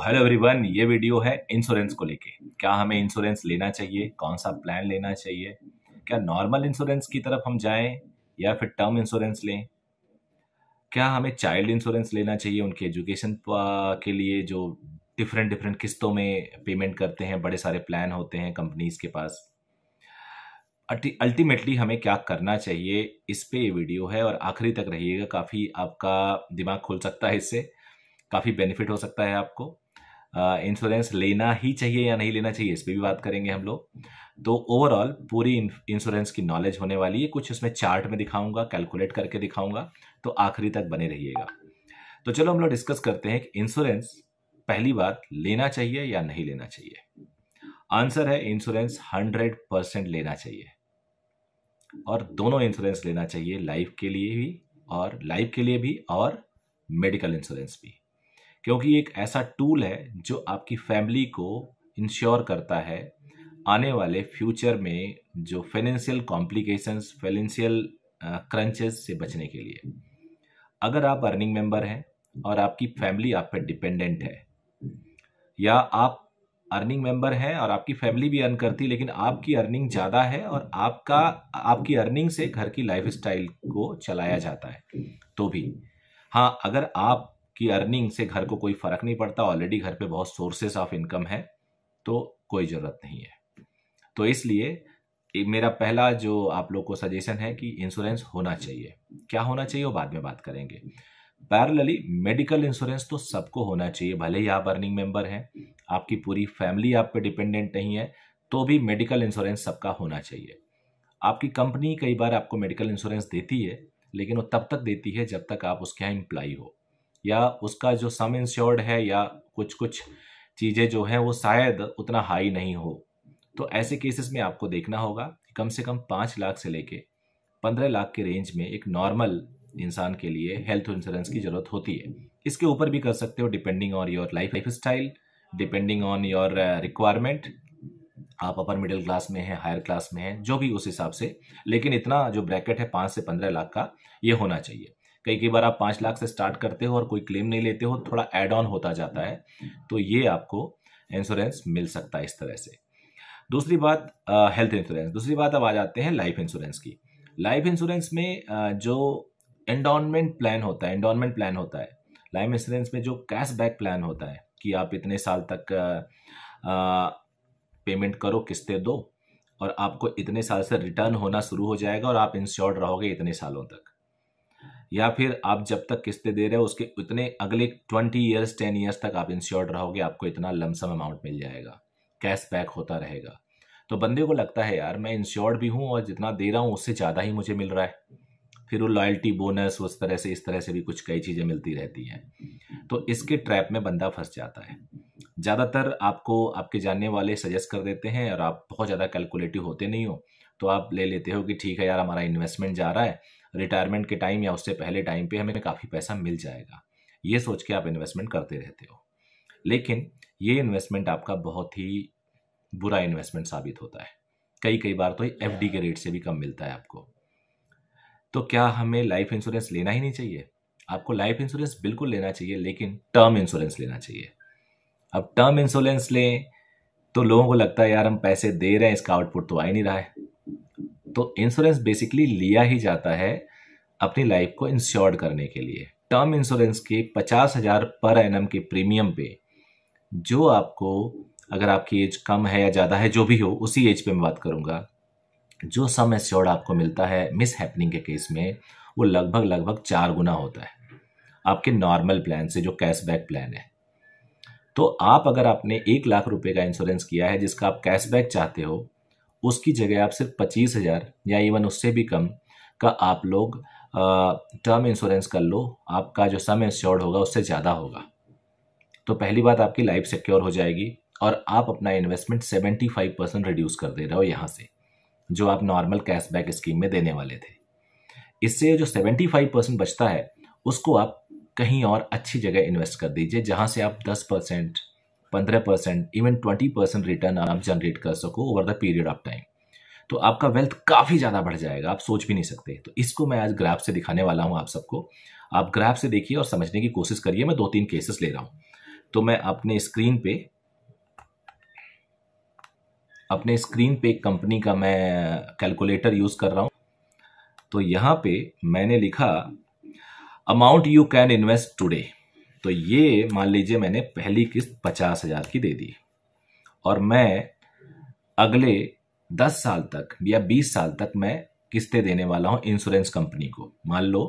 hello everyone ये video है insurance को लेके क्या हमें इंश्योरेंस लेना चाहिए कौन सा प्लान लेना चाहिए क्या नॉर्मल इंश्योरेंस की तरफ हम जाएं या फिर टर्म इंश्योरेंस लें क्या हमें चाइल्ड इंश्योरेंस लेना चाहिए उनके एजुकेशन के लिए जो डिफरेंट डिफरेंट किस्तों में पेमेंट करते हैं बड़े सारे प्लान होते हैं कंपनीज के पास अल्टीमेटली हमें क्या करना चाहिए इस पर ये वीडियो है और आखिरी तक रहिएगा काफ़ी आपका दिमाग खुल सकता है इससे काफ़ी बेनिफिट हो सकता है आपको इंश्योरेंस लेना ही चाहिए या नहीं लेना चाहिए इस पर भी बात करेंगे हम लोग तो ओवरऑल पूरी इंश्योरेंस की नॉलेज होने वाली है कुछ उसमें चार्ट में दिखाऊंगा कैलकुलेट करके दिखाऊंगा तो आखिरी तक बने रहिएगा तो चलो हम लोग डिस्कस करते हैं कि इंश्योरेंस पहली बात लेना चाहिए या नहीं लेना चाहिए आंसर है इंश्योरेंस हंड्रेड परसेंट लेना चाहिए और दोनों इंश्योरेंस लेना चाहिए लाइफ के लिए भी और लाइफ के लिए भी और मेडिकल इंश्योरेंस भी क्योंकि एक ऐसा टूल है जो आपकी फैमिली को इंश्योर करता है आने वाले फ्यूचर में जो फाइनेंशियल कॉम्प्लिकेशंस फाइनेंशियल क्रंचेस से बचने के लिए अगर आप अर्निंग मेंबर हैं और आपकी फैमिली आप पर डिपेंडेंट है या आप अर्निंग मेंबर हैं और आपकी फैमिली भी अर्न करती लेकिन आपकी अर्निंग ज़्यादा है और आपका आपकी अर्निंग से घर की लाइफ को चलाया जाता है तो भी हाँ अगर आप की अर्निंग से घर को कोई फ़र्क नहीं पड़ता ऑलरेडी घर पे बहुत सोर्सेस ऑफ इनकम है तो कोई ज़रूरत नहीं है तो इसलिए मेरा पहला जो आप लोग को सजेशन है कि इंश्योरेंस होना चाहिए क्या होना चाहिए वो बाद में बात करेंगे पैरलली मेडिकल इंश्योरेंस तो सबको होना चाहिए भले ही आप अर्निंग मेंबर हैं आपकी पूरी फैमिली आप पे डिपेंडेंट नहीं है तो भी मेडिकल इंश्योरेंस सबका होना चाहिए आपकी कंपनी कई बार आपको मेडिकल इंश्योरेंस देती है लेकिन वो तब तक देती है जब तक आप उसके यहाँ एम्प्लाई हो या उसका जो सम इंश्योर्ड है या कुछ कुछ चीज़ें जो हैं वो शायद उतना हाई नहीं हो तो ऐसे केसेस में आपको देखना होगा कि कम से कम पाँच लाख से लेके पंद्रह लाख के रेंज में एक नॉर्मल इंसान के लिए हेल्थ इंश्योरेंस की ज़रूरत होती है इसके ऊपर भी कर सकते हो depending on your life lifestyle depending on your requirement आप अपर मिडिल क्लास में हैं हायर क्लास में हैं जो भी उस हिसाब से लेकिन इतना जो ब्रैकेट है पाँच से पंद्रह लाख का ये होना चाहिए कई कई बार आप पाँच लाख से स्टार्ट करते हो और कोई क्लेम नहीं लेते हो थोड़ा एड ऑन होता जाता है तो ये आपको इंश्योरेंस मिल सकता है इस तरह से दूसरी बात हेल्थ इंश्योरेंस दूसरी बात अब आ जाते हैं लाइफ इंश्योरेंस की लाइफ इंश्योरेंस में जो एंडोनमेंट प्लान होता है एंडोनमेंट प्लान होता है लाइफ इंश्योरेंस में जो कैशबैक प्लान होता है कि आप इतने साल तक पेमेंट करो किस्तें दो और आपको इतने साल से रिटर्न होना शुरू हो जाएगा और आप इंश्योर्ड रहोगे इतने सालों तक या फिर आप जब तक किस्तें दे रहे हो उसके उतने अगले ट्वेंटी ईयर्स टेन ईयर्स तक आप इंश्योर्ड रहोगे आपको इतना लमसम अमाउंट मिल जाएगा कैश बैक होता रहेगा तो बंदे को लगता है यार मैं इंश्योर्ड भी हूँ और जितना दे रहा हूँ उससे ज़्यादा ही मुझे मिल रहा है फिर वो लॉयल्टी बोनस उस तरह से इस तरह से भी कुछ कई चीज़ें मिलती रहती हैं तो इसके ट्रैप में बंदा फंस जाता है ज़्यादातर आपको आपके जानने वाले सजेस्ट कर देते हैं और आप बहुत ज़्यादा कैलकुलेटिव होते नहीं हो तो आप ले लेते हो कि ठीक है यार हमारा इन्वेस्टमेंट जा रहा है रिटायरमेंट के टाइम या उससे पहले टाइम पे हमें काफ़ी पैसा मिल जाएगा ये सोच के आप इन्वेस्टमेंट करते रहते हो लेकिन ये इन्वेस्टमेंट आपका बहुत ही बुरा इन्वेस्टमेंट साबित होता है कई कई बार तो एफ के रेट से भी कम मिलता है आपको तो क्या हमें लाइफ इंश्योरेंस लेना ही नहीं चाहिए आपको लाइफ इंश्योरेंस बिल्कुल लेना चाहिए लेकिन टर्म इंश्योरेंस लेना चाहिए अब टर्म इंश्योरेंस लें तो लोगों को लगता है यार हम पैसे दे रहे हैं इसका आउटपुट तो आ ही नहीं रहा है तो इंश्योरेंस बेसिकली लिया ही जाता है अपनी लाइफ को इंश्योर्ड करने के लिए टर्म इंश्योरेंस के पचास हज़ार पर एन के प्रीमियम पे जो आपको अगर आपकी एज कम है या ज़्यादा है जो भी हो उसी एज पे मैं बात करूँगा जो सम एश्योर्ड आपको मिलता है मिस हैपनिंग के केस में वो लगभग लगभग चार गुना होता है आपके नॉर्मल प्लान से जो कैशबैक प्लान है तो आप अगर आपने एक लाख रुपए का इंश्योरेंस किया है जिसका आप कैशबैक चाहते हो उसकी जगह आप सिर्फ पच्चीस हज़ार या इवन उससे भी कम का आप लोग टर्म इंश्योरेंस कर लो आपका जो सम इंश्योर्ड होगा उससे ज़्यादा होगा तो पहली बात आपकी लाइफ सिक्योर हो जाएगी और आप अपना investment seventy five percent reduce कर दे रहे हो यहाँ से जो आप नॉर्मल कैशबैक स्कीम में देने वाले थे इससे जो सेवेंटी फाइव परसेंट बचता है उसको आप कहीं और अच्छी जगह इन्वेस्ट कर दीजिए जहाँ से आप दस परसेंट पंद्रह percent even twenty percent return आप जनरेट कर सको over the period of time तो आपका वेल्थ काफ़ी ज़्यादा बढ़ जाएगा आप सोच भी नहीं सकते तो इसको मैं आज ग्राफ से दिखाने वाला हूँ आप सबको आप ग्राफ से देखिए और समझने की कोशिश करिए मैं दो तीन केसेस ले रहा हूँ तो मैं अपने स्क्रीन पे अपने स्क्रीन पे एक कंपनी का मैं कैलकुलेटर यूज़ कर रहा हूं तो यहां पे मैंने लिखा amount you can invest today तो ये मान लीजिए मैंने पहली किस्त पचास हजार की दे दी और मैं अगले दस साल तक या बीस साल तक मैं किस्तें देने वाला हूँ इंश्योरेंस कंपनी को मान लो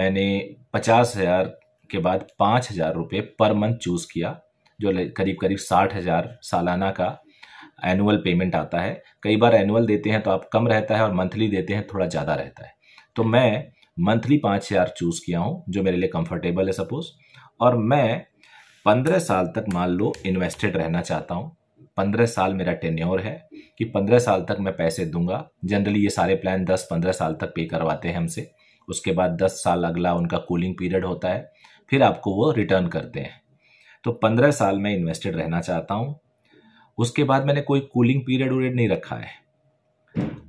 मैंने पचास हजार के बाद पाँच हजार रुपये पर मंथ चूज़ किया जो करीब करीब साठ हजार सालाना का एनुअल पेमेंट आता है कई बार एनुअल देते हैं तो आप कम रहता है और मंथली देते हैं थोड़ा ज़्यादा रहता है तो मैं मंथली पाँच हज़ार चूज़ किया हूँ जो मेरे लिए कंफर्टेबल है सपोज़ और मैं पंद्रह साल तक मान लो इन्वेस्टेड रहना चाहता हूँ पंद्रह साल मेरा टेन्योर है कि पंद्रह साल तक मैं पैसे दूंगा जनरली ये सारे प्लान दस पंद्रह साल तक पे करवाते हैं हमसे उसके बाद दस साल अगला उनका कूलिंग पीरियड होता है फिर आपको वो रिटर्न करते हैं तो पंद्रह साल मैं इन्वेस्टेड रहना चाहता हूँ उसके बाद मैंने कोई कूलिंग पीरियड वीरियड नहीं रखा है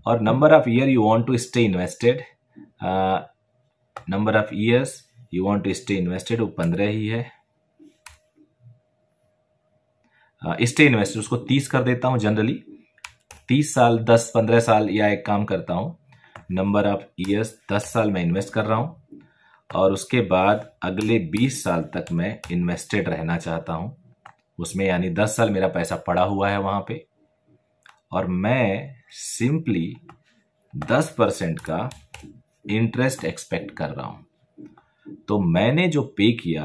और number of year you want to stay invested number of years you want to stay invested वो पंद्रह ही है स्टे uh, इन्वेस्टेड उसको तीस कर देता हूँ जनरली तीस साल दस पंद्रह साल या एक काम करता हूँ नंबर ऑफ ईयर्स दस साल मैं इन्वेस्ट कर रहा हूँ और उसके बाद अगले बीस साल तक मैं इन्वेस्टेड रहना चाहता हूँ उसमें यानी दस साल मेरा पैसा पड़ा हुआ है वहां पे और मैं सिंपली दस परसेंट का इंटरेस्ट एक्सपेक्ट कर रहा हूँ तो मैंने जो पे किया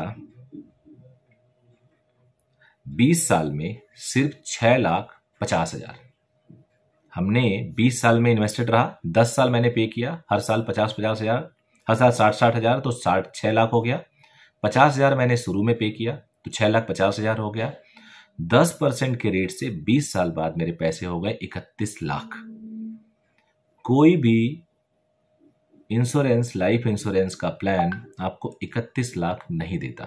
20 साल में सिर्फ छह लाख पचास हजार हमने 20 साल में इन्वेस्टेड रहा 10 साल मैंने पे किया हर साल पचास पचास हजार हर साल साठ साठ हजार तो साठ छह लाख हो गया पचास हजार मैंने शुरू में पे किया तो छह लाख पचास हजार हो गया दस परसेंट के रेट से बीस साल बाद मेरे पैसे हो गए इकतीस लाख कोई भी इंश्योरेंस लाइफ इंश्योरेंस का प्लान आपको 31 लाख नहीं देता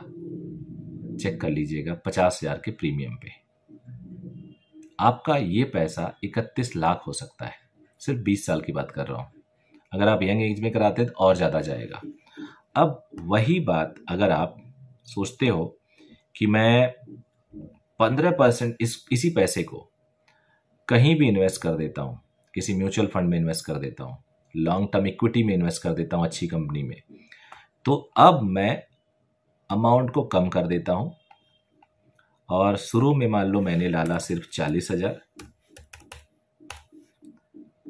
चेक कर लीजिएगा पचास हजार के प्रीमियम पे आपका ये पैसा 31 लाख हो सकता है सिर्फ 20 साल की बात कर रहा हूँ अगर आप यंग एज में कराते हैं तो और ज़्यादा जाएगा अब वही बात अगर आप सोचते हो कि मैं पंद्रह परसेंट इस इसी पैसे को कहीं भी इन्वेस्ट कर देता हूँ किसी म्यूचुअल फंड में इन्वेस्ट कर देता हूँ लॉन्ग टर्म इक्विटी में इन्वेस्ट कर देता हूँ अच्छी कंपनी में तो अब मैं अमाउंट को कम कर देता हूँ और शुरू में मान लो मैंने डाला सिर्फ चालीस हज़ार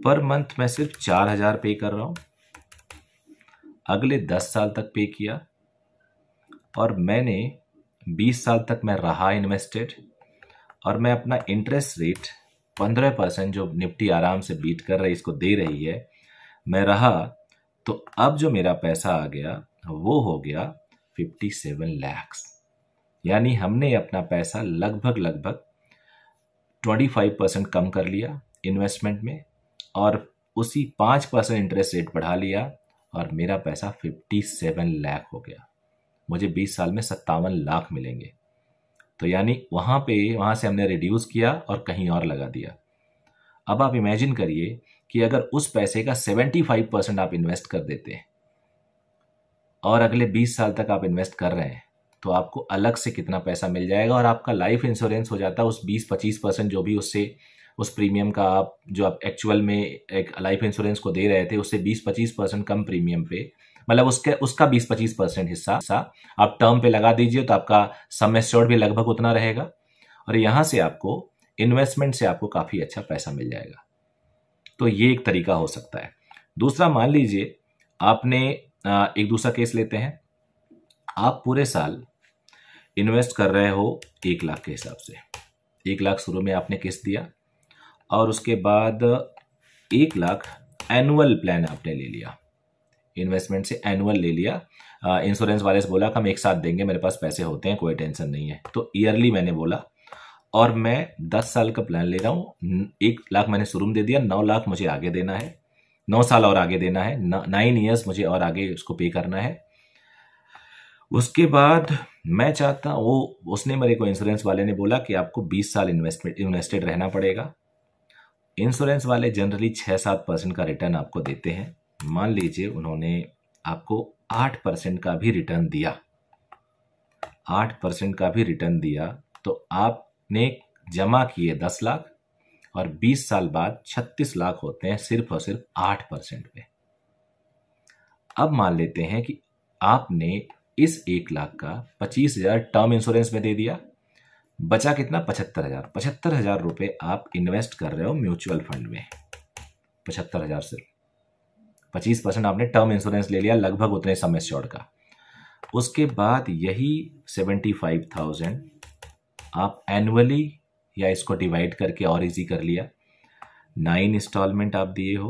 पर मंथ मैं सिर्फ चार हज़ार पे कर रहा हूँ अगले दस साल तक पे किया और मैंने बीस साल तक मैं रहा इन्वेस्टेड और मैं अपना इंटरेस्ट रेट पंद्रह परसेंट जो निफ्टी आराम से बीट कर रही है इसको दे रही है मैं रहा तो अब जो मेरा पैसा आ गया वो हो गया फिफ्टी सेवन लैक्स यानी हमने अपना पैसा लगभग लगभग ट्वेंटी फाइव परसेंट कम कर लिया इन्वेस्टमेंट में और उसी पाँच परसेंट इंटरेस्ट रेट बढ़ा लिया और मेरा पैसा फिफ्टी सेवन लैख हो गया मुझे बीस साल में सत्तावन लाख मिलेंगे तो यानी वहाँ पे वहाँ से हमने रिड्यूस किया और कहीं और लगा दिया अब आप इमेजिन करिए कि अगर उस पैसे का 75 परसेंट आप इन्वेस्ट कर देते हैं और अगले 20 साल तक आप इन्वेस्ट कर रहे हैं तो आपको अलग से कितना पैसा मिल जाएगा और आपका लाइफ इंश्योरेंस हो जाता है उस बीस पच्चीस परसेंट जो भी उससे उस प्रीमियम का आप जो आप एक्चुअल में एक लाइफ इंश्योरेंस को दे रहे थे उससे बीस पच्चीस परसेंट कम प्रीमियम पे मतलब उसके उसका 20-25 परसेंट हिस्सा आप टर्म पे लगा दीजिए तो आपका सम एश्योर्ड भी लगभग उतना रहेगा और यहाँ से आपको इन्वेस्टमेंट से आपको काफ़ी अच्छा पैसा मिल जाएगा तो ये एक तरीका हो सकता है दूसरा मान लीजिए आपने एक दूसरा केस लेते हैं आप पूरे साल इन्वेस्ट कर रहे हो एक लाख के हिसाब से एक लाख शुरू में आपने किस्त दिया और उसके बाद एक लाख एनुअल प्लान आपने ले लिया इन्वेस्टमेंट से एनुअल ले लिया इंश्योरेंस वाले से बोला कि हम एक साथ देंगे मेरे पास पैसे होते हैं कोई टेंशन नहीं है तो ईयरली मैंने बोला और मैं दस साल का प्लान ले रहा हूँ एक लाख मैंने शुरू में दे दिया नौ लाख मुझे आगे देना है नौ साल और आगे देना है नाइन ईयर्स मुझे और आगे उसको पे करना है उसके बाद मैं चाहता वो उसने मेरे को इंश्योरेंस वाले ने बोला कि आपको 20 साल इन्वेस्टमेंट इन्वेस्टेड रहना पड़ेगा इंश्योरेंस वाले जनरली छः सात परसेंट का रिटर्न आपको देते हैं मान लीजिए उन्होंने आपको आठ परसेंट का भी रिटर्न दिया आठ परसेंट का भी रिटर्न दिया तो आप ने जमा किए दस लाख और बीस साल बाद छत्तीस लाख होते हैं सिर्फ और सिर्फ आठ परसेंट पे अब मान लेते हैं कि आपने इस एक लाख का पच्चीस हजार टर्म इंश्योरेंस में दे दिया बचा कितना पचहत्तर हजार पचहत्तर हजार रुपए आप इन्वेस्ट कर रहे हो म्यूचुअल फंड में पचहत्तर हजार सिर्फ पच्चीस परसेंट आपने टर्म इंश्योरेंस ले लिया लगभग उतने समय श्योर का उसके बाद यही सेवेंटी फाइव थाउजेंड आप एनुअली या इसको डिवाइड करके और इजी कर लिया नाइन इंस्टॉलमेंट आप दिए हो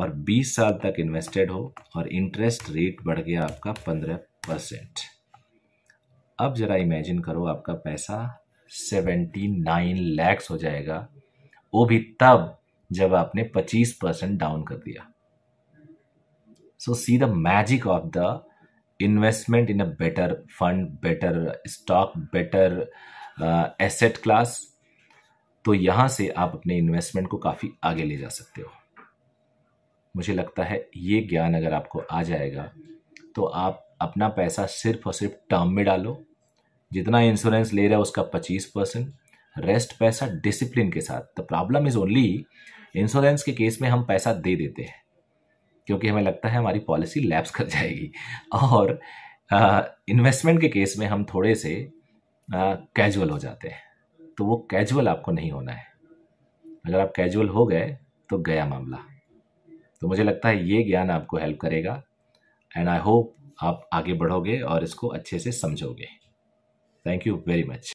और 20 साल तक इन्वेस्टेड हो और इंटरेस्ट रेट बढ़ गया आपका 15 परसेंट अब ज़रा इमेजिन करो आपका पैसा 79 लैक्स हो जाएगा वो भी तब जब आपने 25 परसेंट डाउन कर दिया so see the magic of the investment in a better fund better stock better asset class तो यहाँ से आप अपने इन्वेस्टमेंट को काफ़ी आगे ले जा सकते हो मुझे लगता है ये ज्ञान अगर आपको आ जाएगा तो आप अपना पैसा सिर्फ और सिर्फ टर्म में डालो जितना इंश्योरेंस ले रहे हो उसका पच्चीस परसेंट रेस्ट पैसा डिसिप्लिन के साथ the problem is only insurance के केस में हम पैसा दे देते हैं क्योंकि हमें लगता है हमारी पॉलिसी लैप्स कर जाएगी और इन्वेस्टमेंट के केस में हम थोड़े से कैजुअल हो जाते हैं तो वो कैजुअल आपको नहीं होना है अगर आप कैजुअल हो गए तो गया मामला तो मुझे लगता है ये ज्ञान आपको हेल्प करेगा एंड आई होप आप आगे बढ़ोगे और इसको अच्छे से समझोगे थैंक यू वेरी मच